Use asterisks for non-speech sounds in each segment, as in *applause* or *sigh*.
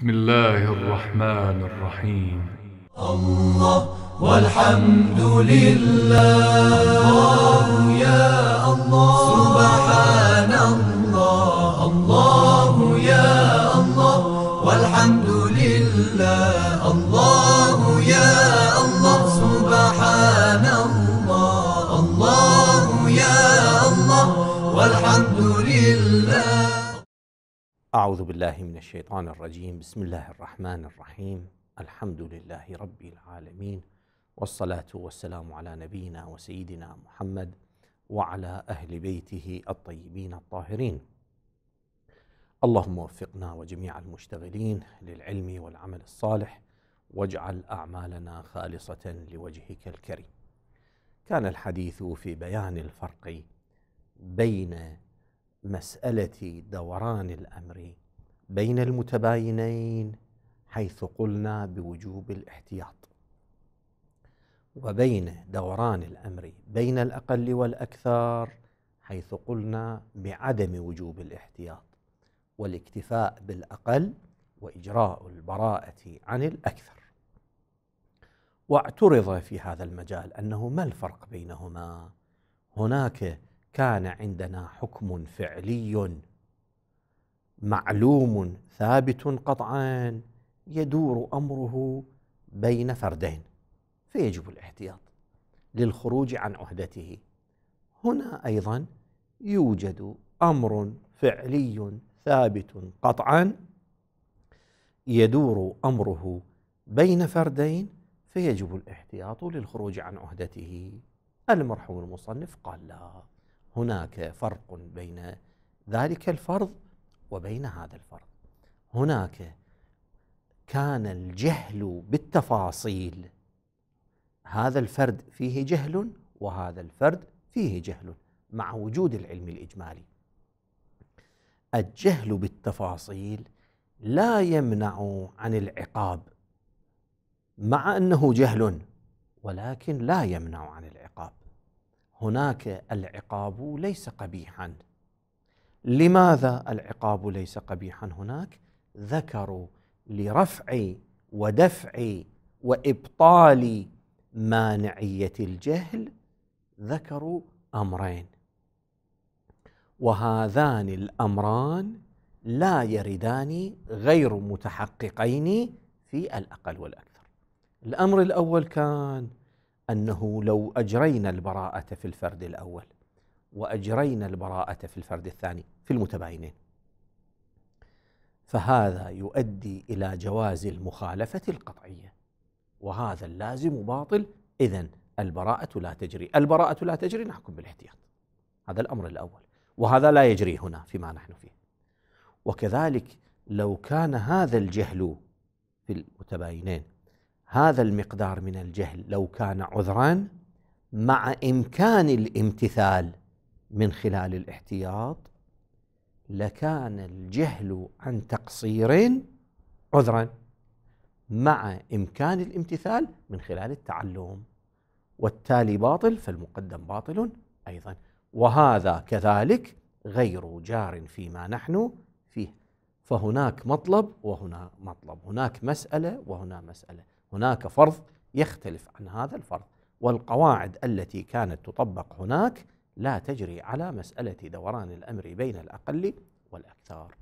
بسم الله الرحمن الرحيم الله والحمد لله الله يا الله سبحان الله أعوذ بالله من الشيطان الرجيم بسم الله الرحمن الرحيم الحمد لله رب العالمين والصلاة والسلام على نبينا وسيدنا محمد وعلى أهل بيته الطيبين الطاهرين اللهم وفقنا وجميع المشتغلين للعلم والعمل الصالح واجعل أعمالنا خالصة لوجهك الكريم كان الحديث في بيان الفرق بين مساله دوران الامر بين المتباينين حيث قلنا بوجوب الاحتياط وبين دوران الامر بين الاقل والاكثر حيث قلنا بعدم وجوب الاحتياط والاكتفاء بالاقل واجراء البراءه عن الاكثر واعترض في هذا المجال انه ما الفرق بينهما هناك كان عندنا حكم فعلي معلوم ثابت قطعا يدور امره بين فردين فيجب الاحتياط للخروج عن عهدته هنا ايضا يوجد امر فعلي ثابت قطعا يدور امره بين فردين فيجب الاحتياط للخروج عن عهدته المرحوم المصنف قال لا هناك فرق بين ذلك الفرض وبين هذا الفرض هناك كان الجهل بالتفاصيل هذا الفرد فيه جهل وهذا الفرد فيه جهل مع وجود العلم الاجمالي الجهل بالتفاصيل لا يمنع عن العقاب مع انه جهل ولكن لا يمنع عن العقاب هناك العقاب ليس قبيحا لماذا العقاب ليس قبيحا هناك ذكروا لرفع ودفع وابطال مانعيه الجهل ذكروا امرين وهذان الامران لا يردان غير متحققين في الاقل والاكثر الامر الاول كان انه لو اجرينا البراءه في الفرد الاول واجرينا البراءه في الفرد الثاني في المتباينين فهذا يؤدي الى جواز المخالفه القطعيه وهذا اللازم باطل اذا البراءه لا تجري البراءه لا تجري نحكم بالاحتياط هذا الامر الاول وهذا لا يجري هنا فيما نحن فيه وكذلك لو كان هذا الجهل في المتباينين هذا المقدار من الجهل لو كان عذرا مع إمكان الامتثال من خلال الاحتياط لكان الجهل عن تقصير عذرا مع إمكان الامتثال من خلال التعلم والتالي باطل فالمقدم باطل أيضا وهذا كذلك غير جار فيما نحن فيه فهناك مطلب وهنا مطلب هناك مسألة وهنا مسألة هناك فرض يختلف عن هذا الفرض والقواعد التي كانت تطبق هناك لا تجري على مسألة دوران الأمر بين الأقل والأكثر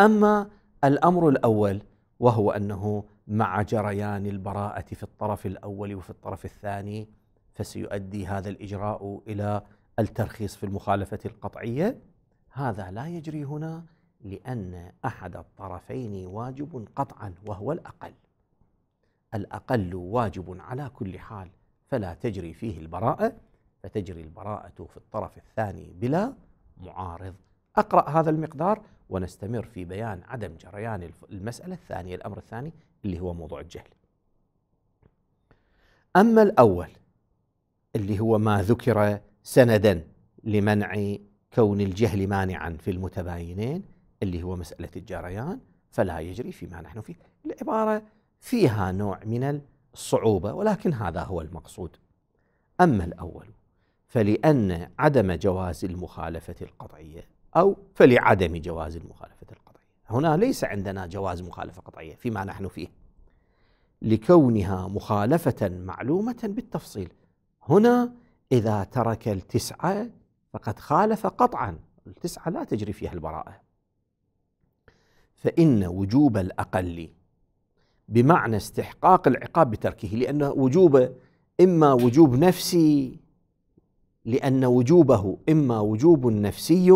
أما الأمر الأول وهو أنه مع جريان البراءة في الطرف الأول وفي الطرف الثاني فسيؤدي هذا الإجراء إلى الترخيص في المخالفة القطعية هذا لا يجري هنا لأن أحد الطرفين واجب قطعا وهو الأقل الأقل واجب على كل حال فلا تجري فيه البراءة فتجري البراءة في الطرف الثاني بلا معارض أقرأ هذا المقدار ونستمر في بيان عدم جريان المسألة الثانية الأمر الثاني اللي هو موضوع الجهل أما الأول اللي هو ما ذكر سندا لمنع كون الجهل مانعا في المتباينين اللي هو مسألة الجريان فلا يجري فيما نحن فيه العبارة فيها نوع من الصعوبة ولكن هذا هو المقصود أما الأول فلأن عدم جواز المخالفة القطعية أو فلعدم جواز المخالفة القطعية هنا ليس عندنا جواز مخالفة قطعية فيما نحن فيه لكونها مخالفة معلومة بالتفصيل هنا إذا ترك التسعة فقد خالف قطعا التسعة لا تجري فيها البراءة فإن وجوب الأقل بمعنى استحقاق العقاب بتركه لأن وجوبه إما وجوب نفسي لأن وجوبه إما وجوب نفسي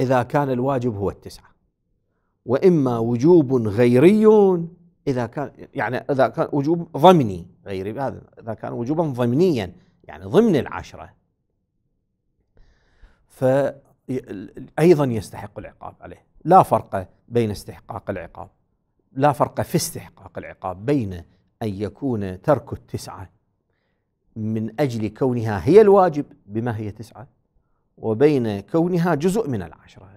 إذا كان الواجب هو التسعة وإما وجوب غيري إذا كان يعني إذا كان وجوب ضمني غيري هذا إذا كان وجوبا ضمنيا يعني ضمن العشرة فأيضا يستحق العقاب عليه لا فرق بين استحقاق العقاب لا فرق في استحقاق العقاب بين أن يكون ترك التسعة من أجل كونها هي الواجب بما هي تسعة وبين كونها جزء من العشرة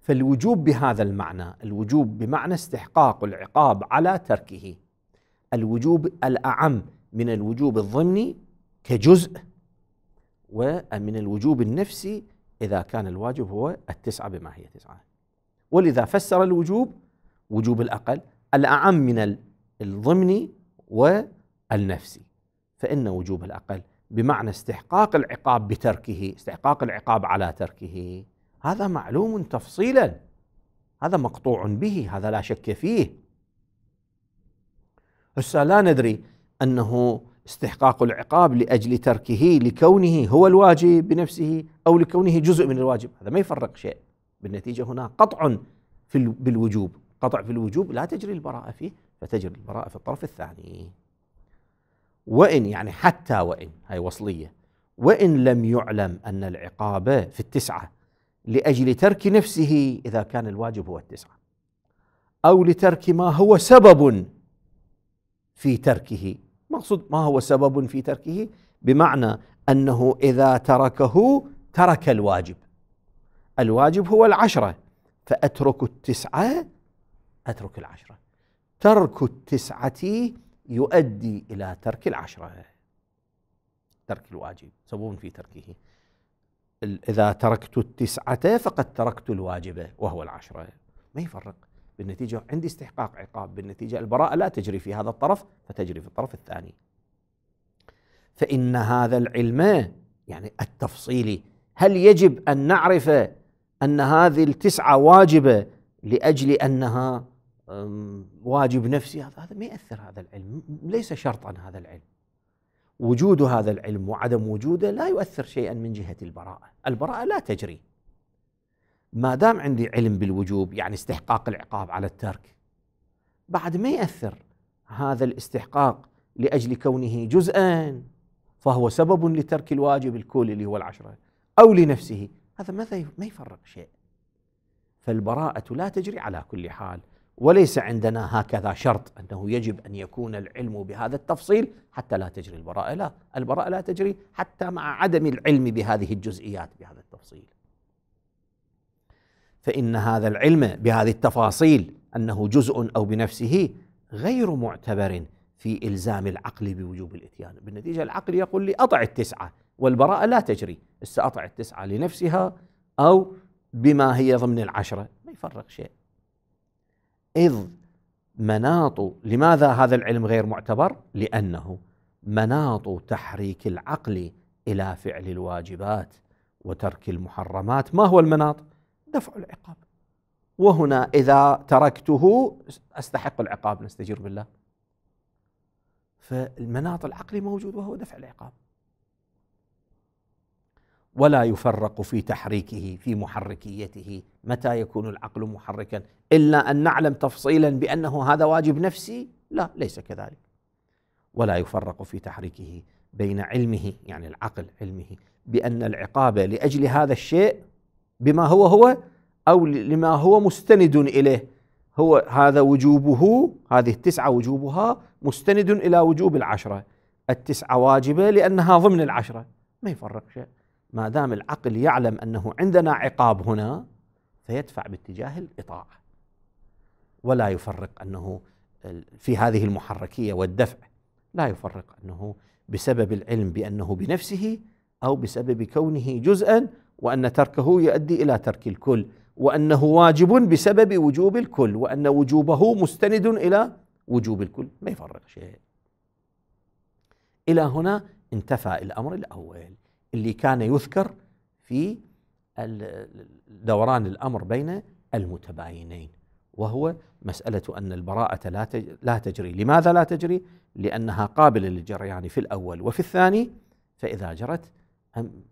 فالوجوب بهذا المعنى الوجوب بمعنى استحقاق العقاب على تركه الوجوب الأعم من الوجوب الضمني كجزء ومن الوجوب النفسي إذا كان الواجب هو التسعة بما هي تسعة ولذا فسر الوجوب وجوب الأقل الأعم من الضمني والنفسي فإن وجوب الأقل بمعنى استحقاق العقاب بتركه استحقاق العقاب على تركه هذا معلوم تفصيلا هذا مقطوع به هذا لا شك فيه هسه لا ندري أنه استحقاق العقاب لأجل تركه لكونه هو الواجب بنفسه أو لكونه جزء من الواجب هذا ما يفرق شيء بالنتيجة هنا قطع بالوجوب قطع في الوجوب لا تجري البراءة فيه فتجري البراءة في الطرف الثاني وإن يعني حتى وإن هاي وصلية وإن لم يعلم أن العقاب في التسعة لأجل ترك نفسه إذا كان الواجب هو التسعة أو لترك ما هو سبب في تركه مقصود ما هو سبب في تركه بمعنى أنه إذا تركه ترك الواجب الواجب هو العشرة فأترك التسعة أترك العشرة ترك التسعة يؤدي إلى ترك العشرة ترك الواجب سبب في تركه إذا تركت التسعة فقد تركت الواجبة وهو العشرة ما يفرق بالنتيجة عندي استحقاق عقاب بالنتيجة البراءة لا تجري في هذا الطرف فتجري في الطرف الثاني فإن هذا العلم يعني التفصيلي هل يجب أن نعرف أن هذه التسعة واجبة لأجل أنها واجب نفسي هذا ما ياثر هذا العلم ليس شرطا هذا العلم وجود هذا العلم وعدم وجوده لا يؤثر شيئا من جهه البراءه البراءه لا تجري ما دام عندي علم بالوجوب يعني استحقاق العقاب على الترك بعد ما ياثر هذا الاستحقاق لاجل كونه جزءا فهو سبب لترك الواجب الكلي اللي هو العشره او لنفسه هذا ماذا ما يفرق شيء فالبراءه لا تجري على كل حال وليس عندنا هكذا شرط انه يجب ان يكون العلم بهذا التفصيل حتى لا تجري البراءه، لا، البراءه لا تجري حتى مع عدم العلم بهذه الجزئيات بهذا التفصيل. فان هذا العلم بهذه التفاصيل انه جزء او بنفسه غير معتبر في الزام العقل بوجوب الاتيان، بالنتيجه العقل يقول لي اطع التسعه والبراءه لا تجري، سأطع التسعه لنفسها او بما هي ضمن العشره، ما يفرق شيء. إذ مناط لماذا هذا العلم غير معتبر؟ لأنه مناط تحريك العقل إلى فعل الواجبات وترك المحرمات ما هو المناط؟ دفع العقاب وهنا إذا تركته أستحق العقاب نستجير بالله فالمناط العقلي موجود وهو دفع العقاب ولا يفرق في تحريكه في محركيته متى يكون العقل محركا الا ان نعلم تفصيلا بانه هذا واجب نفسي لا ليس كذلك ولا يفرق في تحريكه بين علمه يعني العقل علمه بان العقاب لاجل هذا الشيء بما هو هو او لما هو مستند اليه هو هذا وجوبه هذه التسعه وجوبها مستند الى وجوب العشره التسعه واجبه لانها ضمن العشره ما يفرق شيء ما دام العقل يعلم انه عندنا عقاب هنا فيدفع باتجاه الاطاعه ولا يفرق انه في هذه المحركيه والدفع لا يفرق انه بسبب العلم بانه بنفسه او بسبب كونه جزءا وان تركه يؤدي الى ترك الكل وانه واجب بسبب وجوب الكل وان وجوبه مستند الى وجوب الكل ما يفرق شيء الى هنا انتفى الامر الاول اللي كان يذكر في دوران الامر بين المتباينين وهو مساله ان البراءه لا لا تجري، لماذا لا تجري؟ لانها قابله للجريان في الاول وفي الثاني فاذا جرت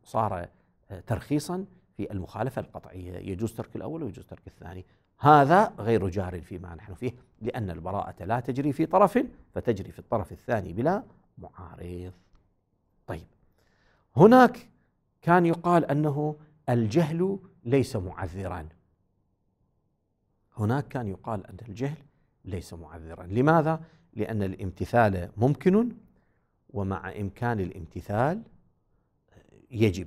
صار ترخيصا في المخالفه القطعيه، يجوز ترك الاول ويجوز ترك الثاني، هذا غير جار فيما نحن فيه لأن البراءة لا تجري في طرف فتجري في الطرف الثاني بلا معارض طيب هناك كان يقال انه الجهل ليس معذرا هناك كان يقال ان الجهل ليس معذرا لماذا لان الامتثال ممكن ومع امكان الامتثال يجب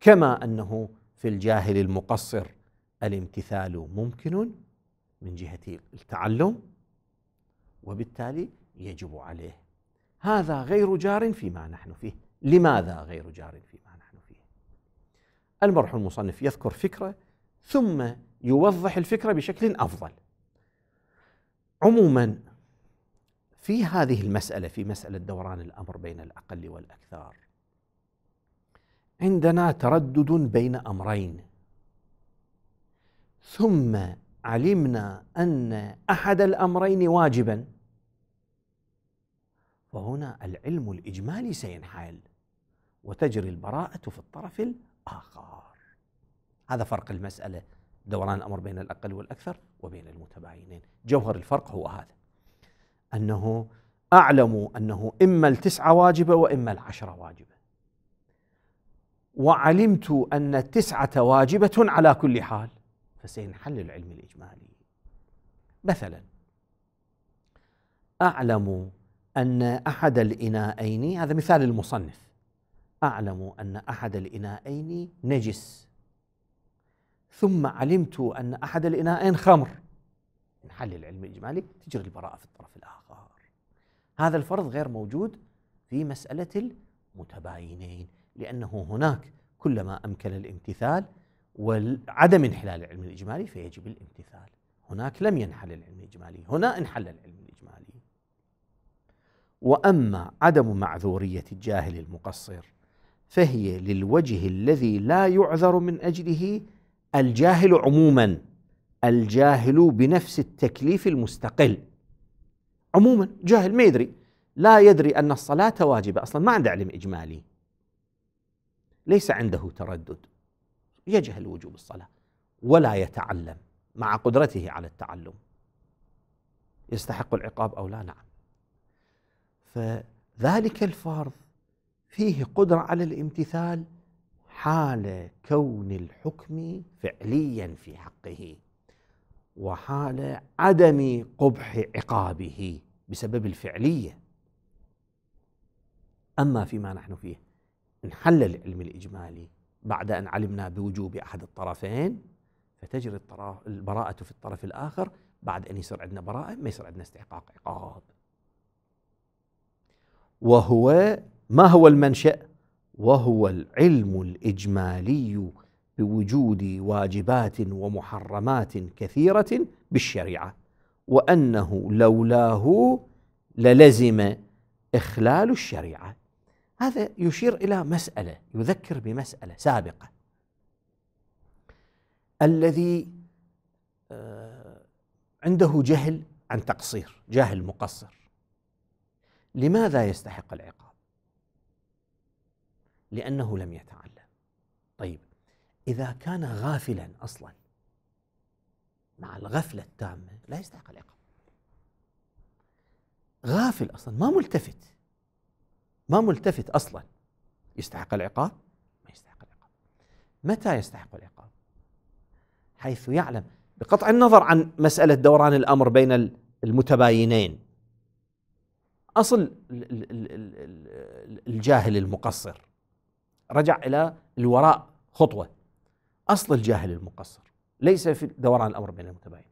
كما انه في الجاهل المقصر الامتثال ممكن من جهه التعلم وبالتالي يجب عليه هذا غير جار فيما نحن فيه لماذا غير جار فيما نحن فيه المرحوم المصنف يذكر فكرة ثم يوضح الفكرة بشكل أفضل عموما في هذه المسألة في مسألة دوران الأمر بين الأقل والأكثر عندنا تردد بين أمرين ثم علمنا أن أحد الأمرين واجبا فهنا العلم الإجمالي سينحل وتجري البراءة في الطرف الآخر هذا فرق المسألة دوران الأمر بين الأقل والأكثر وبين المتباينين جوهر الفرق هو هذا أنه أعلم أنه إما التسعة واجبة وإما العشرة واجبة وعلمت أن التسعة واجبة على كل حال فسينحل العلم الإجمالي مثلا أعلم أن أحد الإناءين هذا مثال المصنف اعلم ان احد الاناءين نجس ثم علمت ان احد الاناءين خمر نحل العلم الاجمالي تجري البراءه في الطرف الاخر هذا الفرض غير موجود في مساله المتباينين لانه هناك كلما امكن الامتثال وعدم انحلال العلم الاجمالي فيجب الامتثال هناك لم ينحل العلم الاجمالي هنا انحل العلم الاجمالي واما عدم معذوريه الجاهل المقصر فهي للوجه الذي لا يعذر من اجله الجاهل عموما الجاهل بنفس التكليف المستقل عموما جاهل ما يدري لا يدري ان الصلاه واجبه اصلا ما عنده علم اجمالي ليس عنده تردد يجهل وجوب الصلاه ولا يتعلم مع قدرته على التعلم يستحق العقاب او لا نعم فذلك الفرض فيه قدرة على الامتثال حال كون الحكم فعليا في حقه وحال عدم قبح عقابه بسبب الفعلية أما فيما نحن فيه انحل العلم الإجمالي بعد أن علمنا بوجوب أحد الطرفين فتجري البراءة في الطرف الآخر بعد أن يصير عندنا براءة ما يصير عندنا استحقاق عقاب وهو ما هو المنشأ؟ وهو العلم الإجمالي بوجود واجبات ومحرمات كثيرة بالشريعة وأنه لولاه للزم إخلال الشريعة هذا يشير إلى مسألة يذكر بمسألة سابقة الذي آه، عنده جهل عن تقصير جاهل مقصر لماذا يستحق العقاب لأنه لم يتعلم طيب إذا كان غافلا أصلا مع الغفلة التامة لا يستحق العقاب غافل أصلا ما ملتفت ما ملتفت أصلا يستحق العقاب ما يستحق العقاب متى يستحق العقاب حيث يعلم بقطع النظر عن مسألة دوران الأمر بين المتباينين أصل الجاهل المقصر رجع إلى الوراء خطوة أصل الجاهل المقصر ليس في دوران الأمر بين المتباين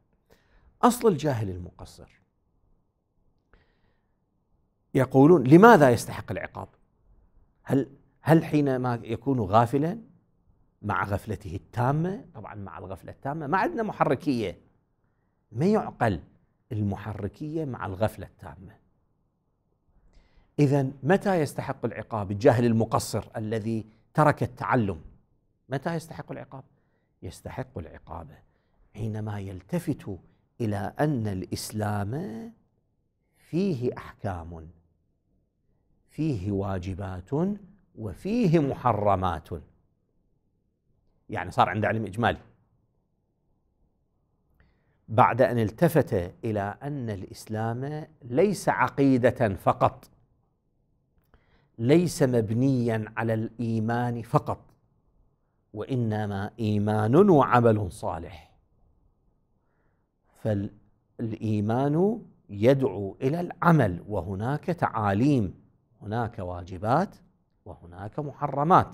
أصل الجاهل المقصر يقولون لماذا يستحق العقاب هل هل حينما يكون غافلا مع غفلته التامة طبعا مع الغفلة التامة ما عندنا محركية ما يعقل المحركية مع الغفلة التامة إذا متى يستحق العقاب الجاهل المقصر الذي ترك التعلم متى يستحق العقاب؟ يستحق العقاب حينما يلتفت إلى أن الإسلام فيه أحكام فيه واجبات وفيه محرمات يعني صار عنده علم إجمالي بعد أن التفت إلى أن الإسلام ليس عقيدة فقط ليس مبنيا على الايمان فقط وانما ايمان وعمل صالح فالايمان يدعو الى العمل وهناك تعاليم هناك واجبات وهناك محرمات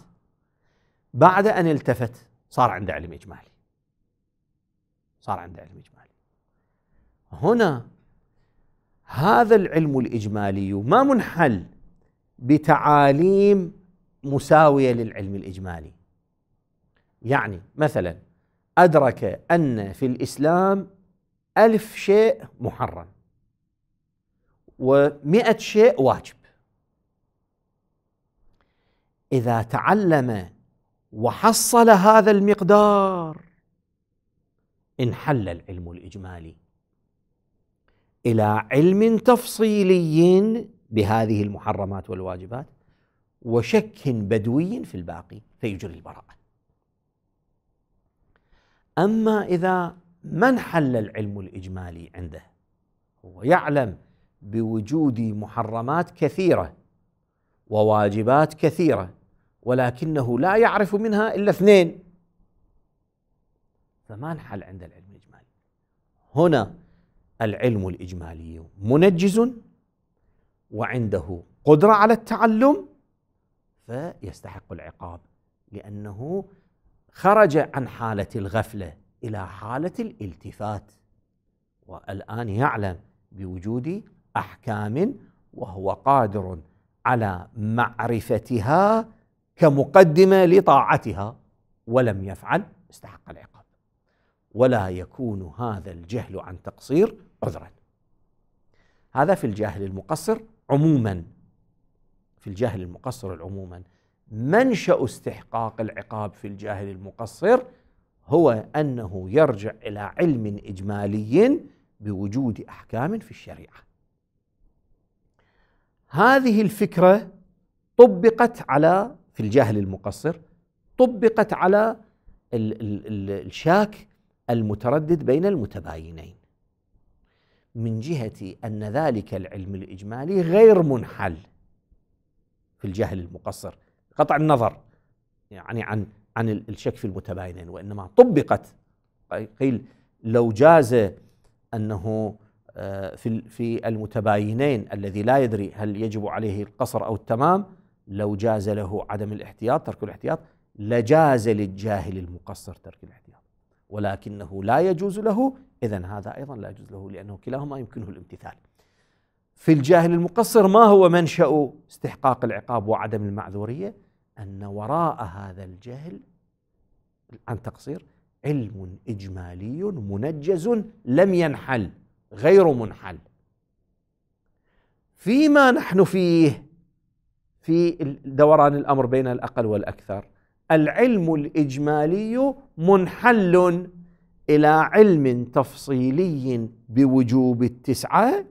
بعد ان التفت صار عنده علم اجمالي صار عنده علم اجمالي هنا هذا العلم الاجمالي ما منحل بتعاليم مساويه للعلم الاجمالي يعني مثلا ادرك ان في الاسلام ألف شيء محرم ومئة شيء واجب إذا تعلم وحصل هذا المقدار انحل العلم الإجمالي إلى علم تفصيلي بهذه المحرمات والواجبات وشك بدوي في الباقي فيجري البراءة أما إذا ما انحل العلم الإجمالي عنده هو يعلم بوجود محرمات كثيرة وواجبات كثيرة ولكنه لا يعرف منها إلا اثنين فما انحل عند العلم الإجمالي هنا العلم الإجمالي منجز وعنده قدرة على التعلم فيستحق العقاب لأنه خرج عن حالة الغفلة إلى حالة الالتفات والآن يعلم بوجود أحكام وهو قادر على معرفتها كمقدمة لطاعتها ولم يفعل استحق العقاب ولا يكون هذا الجهل عن تقصير عذرا هذا في الجاهل المقصر عموما في الجهل المقصر عموما منشا استحقاق العقاب في الجاهل المقصر هو انه يرجع الى علم اجمالي بوجود احكام في الشريعه. هذه الفكره طبقت على في الجاهل المقصر طبقت على الشاك المتردد بين المتباينين. من جهة أن ذلك العلم الإجمالي غير منحل في الجهل المقصر قطع النظر يعني عن عن الشك في المتباينين وإنما طبقت قيل لو جاز أنه آه، في في المتباينين الذي لا يدري هل يجب عليه القصر أو التمام لو جاز له عدم الاحتياط ترك الاحتياط لجاز للجاهل المقصر ترك الاحتياط ولكنه لا يجوز له إذا هذا أيضا لا يجوز له لأنه كلاهما يمكنه الامتثال في الجاهل المقصر ما هو منشأ استحقاق العقاب وعدم المعذورية أن وراء هذا الجهل عن تقصير علم إجمالي منجز لم ينحل غير منحل فيما نحن فيه في دوران الأمر بين الأقل والأكثر العلم الإجمالي منحل إلى علم تفصيلي بوجوب التسعة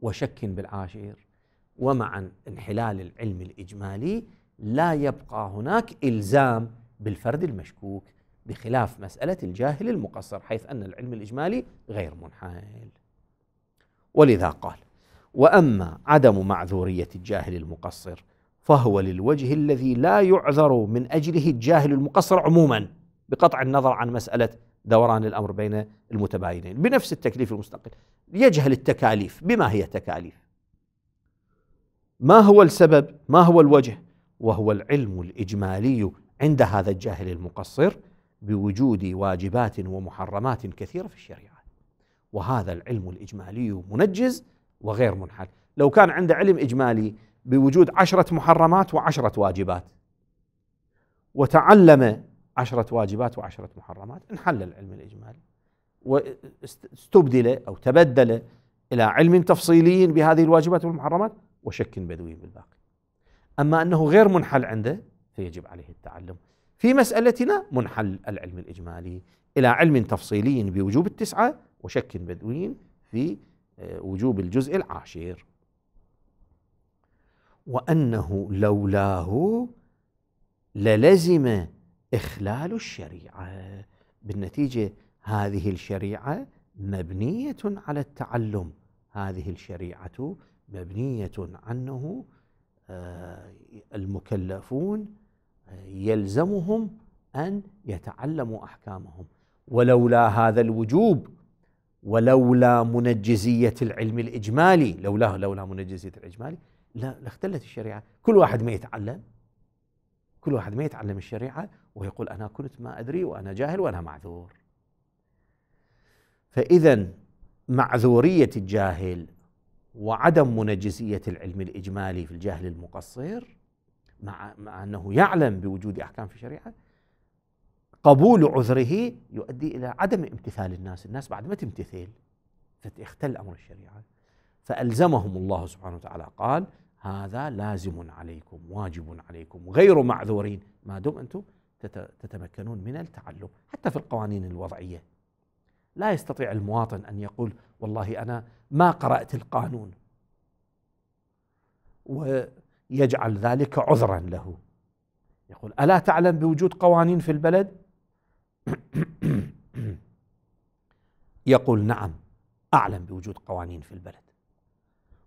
وشك بالعاشر ومع انحلال العلم الإجمالي لا يبقى هناك إلزام بالفرد المشكوك بخلاف مسألة الجاهل المقصر حيث أن العلم الإجمالي غير منحل ولذا قال وأما عدم معذورية الجاهل المقصر فهو للوجه الذي لا يعذر من اجله الجاهل المقصر عموما بقطع النظر عن مساله دوران الامر بين المتباينين بنفس التكليف المستقل يجهل التكاليف بما هي تكاليف ما هو السبب ما هو الوجه وهو العلم الاجمالي عند هذا الجاهل المقصر بوجود واجبات ومحرمات كثيره في الشريعه وهذا العلم الاجمالي منجز وغير منحل لو كان عنده علم اجمالي بوجود عشرة محرمات وعشرة واجبات وتعلم عشرة واجبات وعشرة محرمات انحل العلم الإجمالي واستبدل أو تبدل إلى علم تفصيلي بهذه الواجبات والمحرمات وشك بدوي بالباقي أما أنه غير منحل عنده فيجب عليه التعلم في مسألتنا منحل العلم الإجمالي إلى علم تفصيلي بوجوب التسعة وشك بدوي في آه، وجوب الجزء العاشر وأنه لولاه للزم إخلال الشريعة بالنتيجة هذه الشريعة مبنية على التعلم هذه الشريعة مبنية عنه آه، المكلفون آه، يلزمهم أن يتعلموا أحكامهم ولولا هذا الوجوب ولولا منجزية العلم الإجمالي لولا لولا منجزية الإجمالي لا لاختلت الشريعة كل واحد ما يتعلم كل واحد ما يتعلم الشريعة ويقول أنا كنت ما أدري وأنا جاهل وأنا معذور فإذا معذورية الجاهل وعدم منجزية العلم الإجمالي في الجاهل المقصر مع, مع أنه يعلم بوجود أحكام في الشريعة قبول عذره يؤدي إلى عدم امتثال الناس الناس بعد ما تمتثل فتختل أمر الشريعة فألزمهم الله سبحانه وتعالى قال هذا لازم عليكم واجب عليكم غير معذورين ما دم أنتم تتمكنون من التعلم حتى في القوانين الوضعية لا يستطيع المواطن أن يقول والله أنا ما قرأت القانون ويجعل ذلك عذرا له يقول ألا تعلم بوجود قوانين في البلد *coughs* يقول نعم أعلم بوجود قوانين في البلد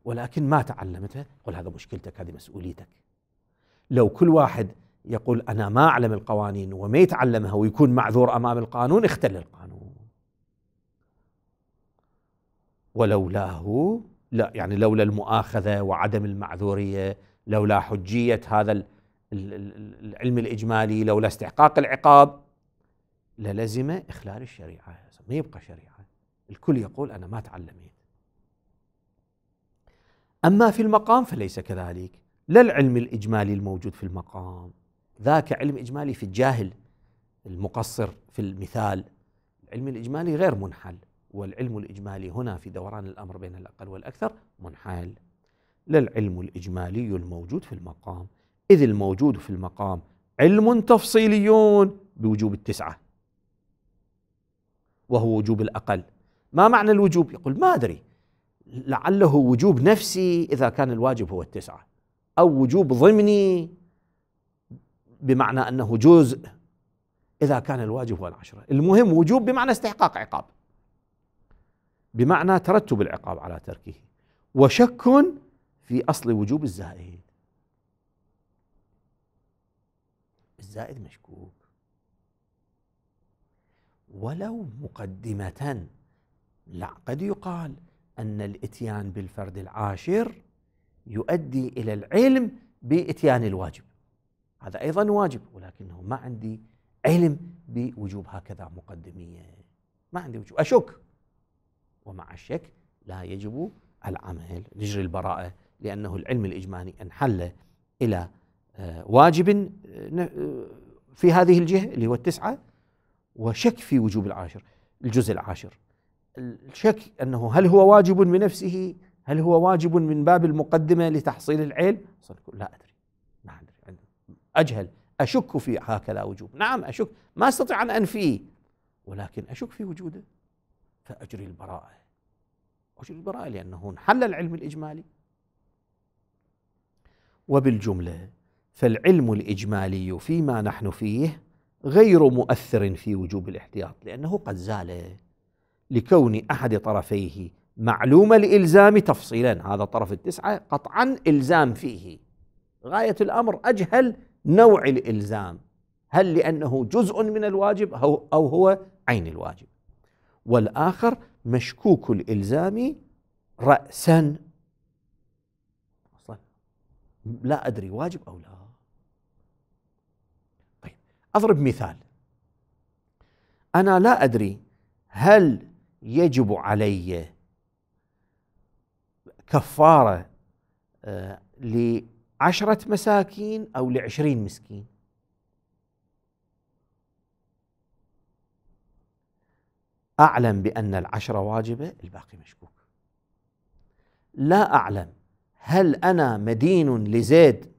ولكن ما تعلمته قل هذا مشكلتك هذه مسؤوليتك لو كل واحد يقول أنا ما أعلم القوانين وما يتعلمها ويكون معذور أمام القانون اختل القانون ولولاه لا يعني لولا المؤاخذة وعدم المعذورية لولا حجية هذا العلم الإجمالي لولا استحقاق العقاب للزم إخلال الشريعة ما يبقى شريعة الكل يقول أنا ما تعلمين أما في المقام فليس كذلك لا العلم الإجمالي الموجود في المقام ذاك علم إجمالي في الجاهل المقصر في المثال العلم الإجمالي غير منحل والعلم الإجمالي هنا في دوران الأمر بين الأقل والأكثر منحل لا العلم الإجمالي الموجود في المقام إذ الموجود في المقام علم تفصيلي بوجوب التسعة وهو وجوب الأقل ما معنى الوجوب؟ يقول ما أدري لعله وجوب نفسي إذا كان الواجب هو التسعة أو وجوب ضمني بمعنى أنه جزء إذا كان الواجب هو العشرة المهم وجوب بمعنى استحقاق عقاب بمعنى ترتب العقاب على تركه وشك في أصل وجوب الزائد الزائد مشكوك ولو مقدمة لا قد يقال أن الإتيان بالفرد العاشر يؤدي إلى العلم بإتيان الواجب هذا أيضا واجب ولكنه ما عندي علم بوجوب هكذا مقدمية ما عندي وجوب أشك ومع الشك لا يجب العمل نجري البراءة لأنه العلم الإجمالي انحل إلى آه، واجب آه، آه، في هذه الجهة اللي هو التسعة وشك في وجوب العاشر الجزء العاشر الشك انه هل هو واجب من نفسه؟ هل هو واجب من باب المقدمه لتحصيل العلم؟ لا ادري ما ادري اجهل اشك في هكذا وجوب، نعم اشك ما استطيع ان انفيه ولكن اشك في وجوده فاجري البراءه اجري البراءه لانه انحل العلم الاجمالي وبالجمله فالعلم الاجمالي فيما نحن فيه غير مؤثر في وجوب الاحتياط لانه قد زال لكون احد طرفيه معلوم الالزام تفصيلا هذا طرف التسعه قطعا الزام فيه غايه الامر اجهل نوع الالزام هل لانه جزء من الواجب او هو عين الواجب والاخر مشكوك الالزام راسا لا ادري واجب او لا طيب اضرب مثال انا لا ادري هل يجب علي كفارة آه، لعشرة مساكين أو لعشرين مسكين أعلم بأن العشرة واجبة الباقي مشكوك لا أعلم هل أنا مدين لزيد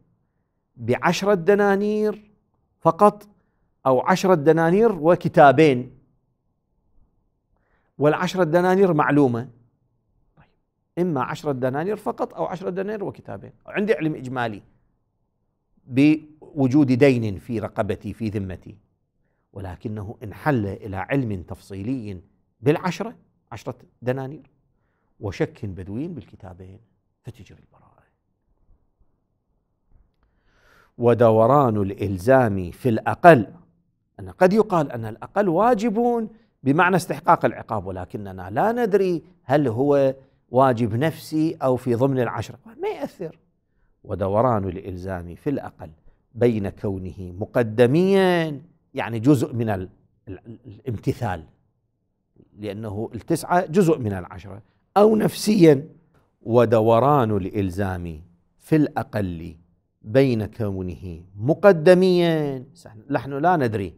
بعشرة دنانير فقط أو عشرة دنانير وكتابين والعشرة دنانير معلومة طيب إما عشرة دنانير فقط أو عشرة دنانير وكتابين عندي علم إجمالي بوجود دين في رقبتي في ذمتي ولكنه انحل إلى علم تفصيلي بالعشرة عشرة دنانير وشك بدوي بالكتابين فتجري البراءة ودوران الإلزام في الأقل أن قد يقال أن الأقل واجبون بمعنى استحقاق العقاب ولكننا لا ندري هل هو واجب نفسي او في ضمن العشره ما ياثر ودوران الالزام في الاقل بين كونه مقدميا يعني جزء من الامتثال لانه التسعه جزء من العشره او نفسيا ودوران الالزام في الاقل بين كونه مقدميا نحن لا ندري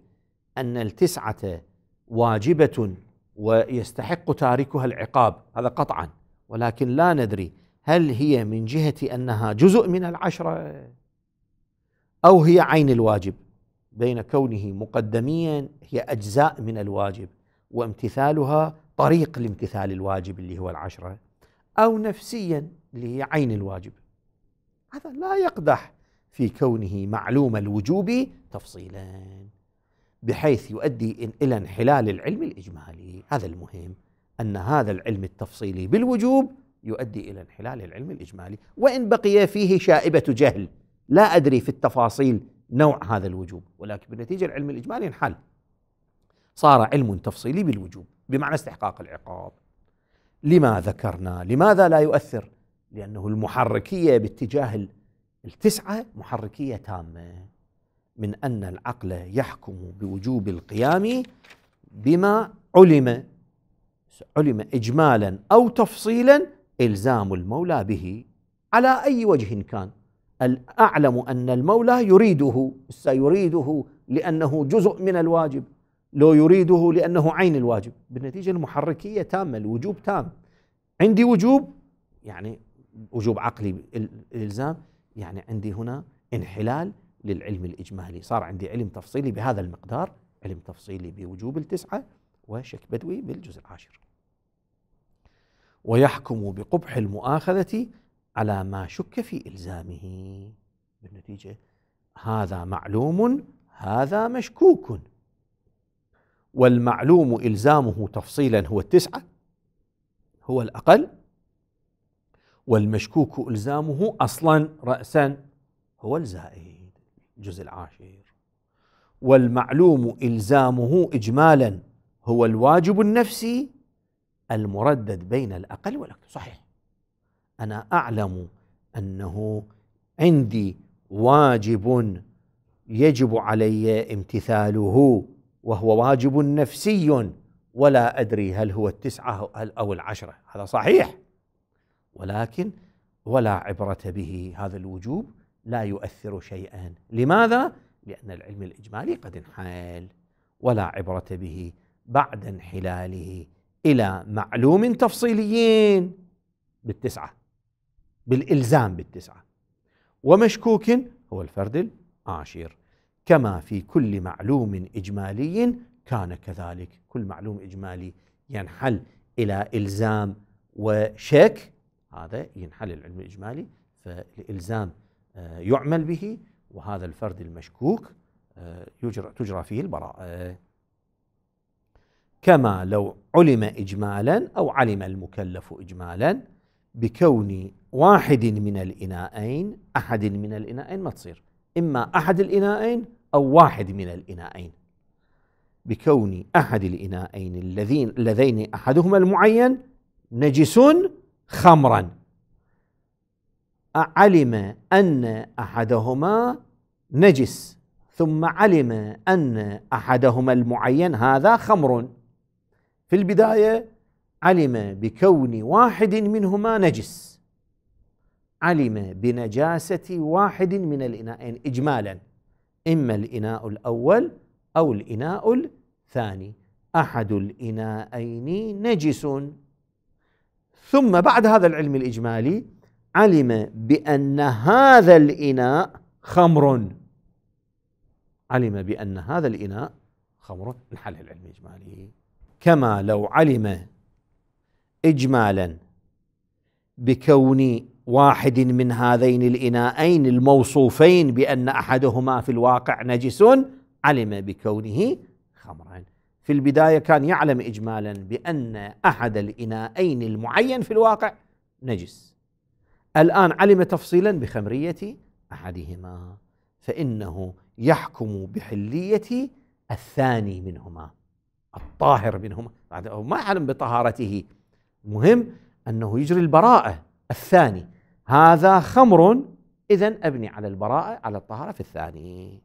ان التسعه واجبة ويستحق تاركها العقاب هذا قطعا ولكن لا ندري هل هي من جهة أنها جزء من العشرة أو هي عين الواجب بين كونه مقدميا هي أجزاء من الواجب وامتثالها طريق لامتثال الواجب اللي هو العشرة أو نفسيا اللي هي عين الواجب هذا لا يقدح في كونه معلوم الوجوب تفصيلا بحيث يؤدي الى انحلال العلم الاجمالي، هذا المهم ان هذا العلم التفصيلي بالوجوب يؤدي الى انحلال العلم الاجمالي، وان بقي فيه شائبه جهل، لا ادري في التفاصيل نوع هذا الوجوب، ولكن بالنتيجه العلم الاجمالي انحل. صار علم تفصيلي بالوجوب، بمعنى استحقاق العقاب. لما ذكرنا، لماذا لا يؤثر؟ لانه المحركيه باتجاه التسعه محركيه تامه. من أن العقل يحكم بوجوب القيام بما علم علم إجمالا أو تفصيلا إلزام المولى به على أي وجه كان أعلم أن المولى يريده سيريده لأنه جزء من الواجب لو يريده لأنه عين الواجب بالنتيجة المحركية تامة الوجوب تام عندي وجوب يعني وجوب عقلي الإلزام يعني عندي هنا انحلال للعلم الإجمالي صار عندي علم تفصيلي بهذا المقدار علم تفصيلي بوجوب التسعة وشك بدوي بالجزء العاشر ويحكم بقبح المؤاخذة على ما شك في إلزامه بالنتيجة هذا معلوم هذا مشكوك والمعلوم إلزامه تفصيلا هو التسعة هو الأقل والمشكوك إلزامه أصلا رأسا هو الزائد الجزء العاشر والمعلوم إلزامه إجمالا هو الواجب النفسي المردد بين الأقل والأكثر صحيح أنا أعلم أنه عندي واجب يجب علي امتثاله وهو واجب نفسي ولا أدري هل هو التسعة أو العشرة هذا صحيح ولكن ولا عبرة به هذا الوجوب لا يؤثر شيئا لماذا؟ لأن العلم الإجمالي قد انحل ولا عبرة به بعد انحلاله إلى معلوم تفصيليين بالتسعة بالإلزام بالتسعة ومشكوك هو الفرد العاشر كما في كل معلوم إجمالي كان كذلك كل معلوم إجمالي ينحل إلى إلزام وشك هذا ينحل العلم الإجمالي فالإلزام آه، يعمل به وهذا الفرد المشكوك آه، يجرى تجرى فيه البراءة آه، كما لو علم إجمالا أو علم المكلف إجمالا بكون واحد من الإناءين أحد من الإناءين ما تصير إما أحد الإناءين أو واحد من الإناءين بكون أحد الإناءين اللذين اللذين أحدهما المعين نجس خمرا علم أن أحدهما نجس ثم علم أن أحدهما المعين هذا خمر في البداية علم بكون واحد منهما نجس علم بنجاسة واحد من الانائين إجمالا إما الإناء الأول أو الإناء الثاني أحد الإناءين نجس ثم بعد هذا العلم الإجمالي علم بأن هذا الإناء خمر علم بأن هذا الإناء خمر الحل العلمي الإجمالي كما لو علم إجمالا بكون واحد من هذين الإناءين الموصوفين بأن أحدهما في الواقع نجس علم بكونه خمرا في البداية كان يعلم إجمالا بأن أحد الإناءين المعين في الواقع نجس الآن علم تفصيلا بخمرية أحدهما فإنه يحكم بحلية الثاني منهما الطاهر منهما ما علم بطهارته المهم أنه يجري البراءة الثاني هذا خمر إذا أبني على البراءة على الطهارة في الثاني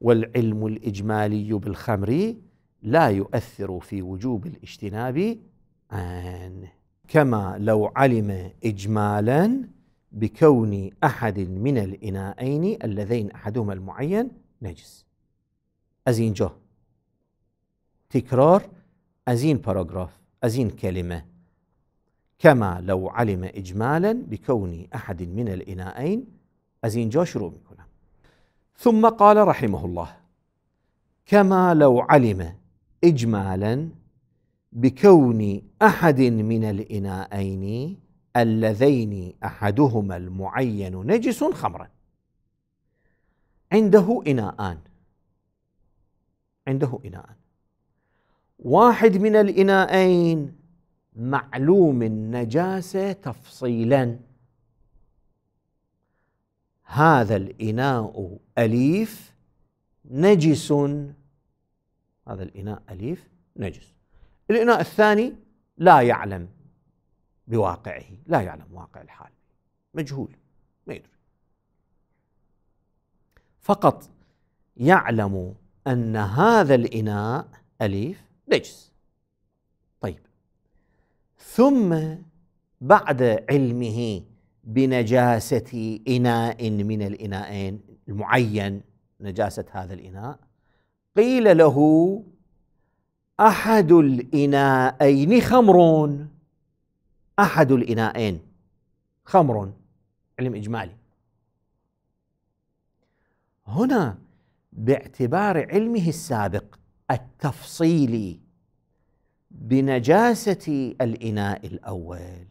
والعلم الإجمالي بالخمر لا يؤثر في وجوب الاجتناب عنه كما لو علم إجمالا بكون أحد من الإناءين اللذين أحدهما المعين نجس أزين جو تكرار أزين باراجراف أزين كلمة كما لو علم اجمالا بكون احد من الاناءين أزين جو شروع میکنم ثم قال رحمه الله كما لو علم اجمالا بكون احد من الاناءين اللذين احدهما المعين نجس خمرا عنده اناءان عنده اناءان واحد من الاناءين معلوم النجاسه تفصيلا هذا الاناء اليف نجس هذا الاناء اليف نجس الإناء الثاني لا يعلم بواقعه لا يعلم واقع الحال مجهول ما يدري فقط يعلم أن هذا الإناء أليف نجس طيب ثم بعد علمه بنجاسة إناء من الإناءين المعين نجاسة هذا الإناء قيل له أحد الإناءين خمر أحد الإناءين خمر علم إجمالي هنا باعتبار علمه السابق التفصيلي بنجاسة الإناء الأول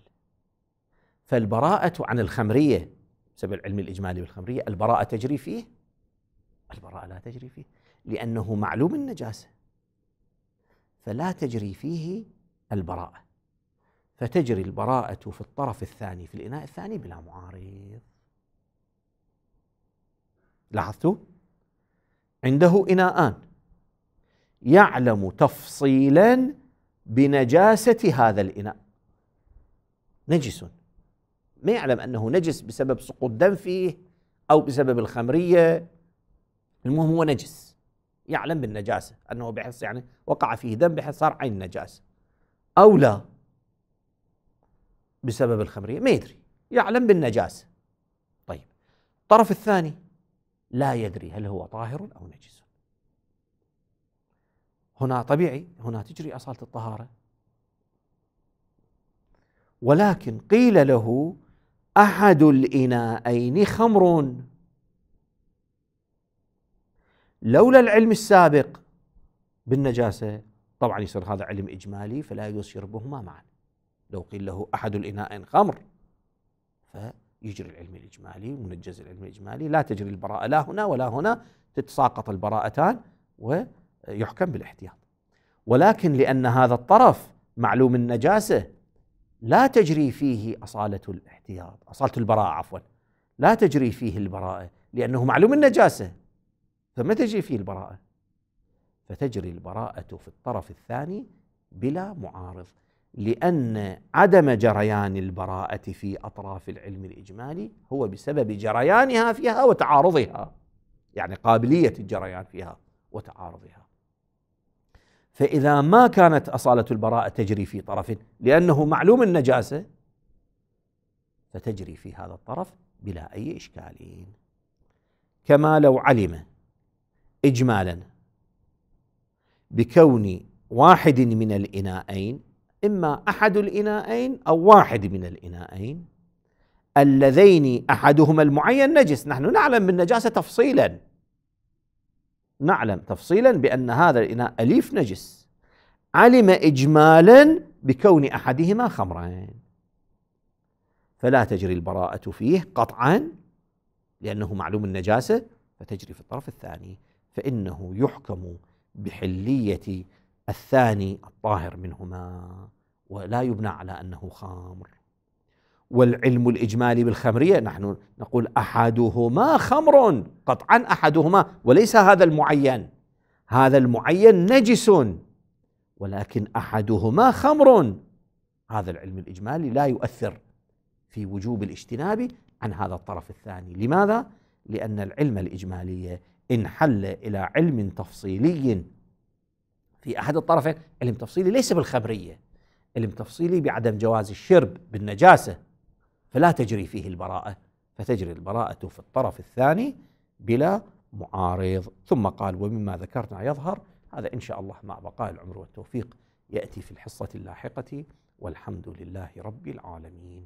فالبراءة عن الخمرية بسبب العلم الإجمالي بالخمرية البراءة تجري فيه البراءة لا تجري فيه لأنه معلوم النجاسة فلا تجري فيه البراءة فتجري البراءة في الطرف الثاني في الإناء الثاني بلا معارض لاحظتوا؟ عنده إناءان يعلم تفصيلا بنجاسة هذا الإناء نجس ما يعلم أنه نجس بسبب سقوط دم فيه أو بسبب الخمرية المهم هو نجس يعلم بالنجاسة أنه بحيث يعني وقع فيه دم بحيث صار عين نجاسة أو لا بسبب الخمرية ما يدري يعلم بالنجاسة طيب الطرف الثاني لا يدري هل هو طاهر أو نجس هنا طبيعي هنا تجري أصالة الطهارة ولكن قيل له أحد الإناءين خمر لولا العلم السابق بالنجاسة طبعا يصير هذا علم إجمالي فلا يجوز شربهما معا لو قيل له أحد الإناء خمر فيجري العلم الإجمالي ومنجز العلم الإجمالي لا تجري البراءة لا هنا ولا هنا تتساقط البراءتان ويحكم بالاحتياط ولكن لأن هذا الطرف معلوم النجاسة لا تجري فيه أصالة الاحتياط أصالة البراءة عفوا لا تجري فيه البراءة لأنه معلوم النجاسة فما تجري فيه البراءة فتجري البراءة في الطرف الثاني بلا معارض لأن عدم جريان البراءة في أطراف العلم الإجمالي هو بسبب جريانها فيها وتعارضها يعني قابلية الجريان فيها وتعارضها فإذا ما كانت أصالة البراءة تجري في طرف لأنه معلوم النجاسة فتجري في هذا الطرف بلا أي إشكال كما لو علم إجمالا بكون واحد من الإناءين إما أحد الإناءين أو واحد من الإناءين اللذين أحدهما المعين نجس نحن نعلم بالنجاسة تفصيلا نعلم تفصيلا بأن هذا الإناء أليف نجس علم إجمالا بكون أحدهما خمرين فلا تجري البراءة فيه قطعا لأنه معلوم النجاسة فتجري في الطرف الثاني فإنه يحكم بحلية الثاني الطاهر منهما ولا يبنى على أنه خمر والعلم الإجمالي بالخمرية نحن نقول أحدهما خمر قطعا أحدهما وليس هذا المعين هذا المعين نجس ولكن أحدهما خمر هذا العلم الإجمالي لا يؤثر في وجوب الاجتناب عن هذا الطرف الثاني لماذا؟ لأن العلم الإجمالي انحل الى علم تفصيلي في احد الطرفين علم تفصيلي ليس بالخبريه علم تفصيلي بعدم جواز الشرب بالنجاسه فلا تجري فيه البراءه فتجري البراءه في الطرف الثاني بلا معارض ثم قال ومما ذكرنا يظهر هذا ان شاء الله مع بقاء العمر والتوفيق ياتي في الحصه اللاحقه والحمد لله رب العالمين